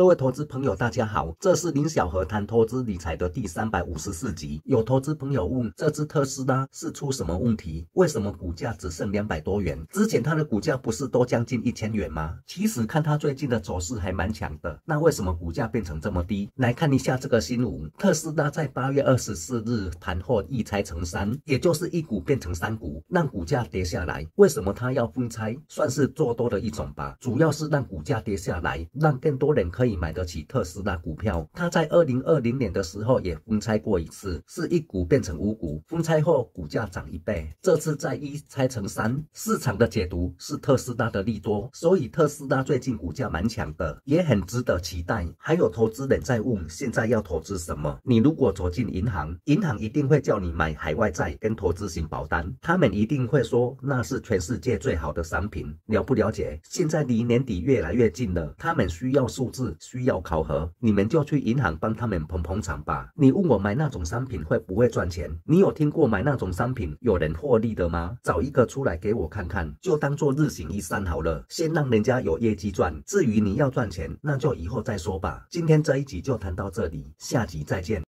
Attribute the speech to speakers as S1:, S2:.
S1: 各位投资朋友，大家好，这是林小河谈投资理财的第三百五十四集。有投资朋友问，这只特斯拉是出什么问题？为什么股价只剩两百多元？之前它的股价不是都将近一千元吗？其实看它最近的走势还蛮强的，那为什么股价变成这么低？来看一下这个新闻，特斯拉在八月二十四日盘后一拆成三，也就是一股变成三股，让股价跌下来。为什么它要分拆？算是做多的一种吧，主要是让股价跌下来，让更多人可以。买得起特斯拉股票，他在二零二零年的时候也分拆过一次，是一股变成五股，分拆后股价涨一倍。这次在一拆成三，市场的解读是特斯拉的利多，所以特斯拉最近股价蛮强的，也很值得期待。还有投资人在问，现在要投资什么？你如果走进银行，银行一定会叫你买海外债跟投资型保单，他们一定会说那是全世界最好的商品。了不了解？现在离年底越来越近了，他们需要数字。需要考核，你们就去银行帮他们捧捧场吧。你问我买那种商品会不会赚钱？你有听过买那种商品有人获利的吗？找一个出来给我看看，就当做日行一善好了。先让人家有业绩赚，至于你要赚钱，那就以后再说吧。今天这一集就谈到这里，下集再见。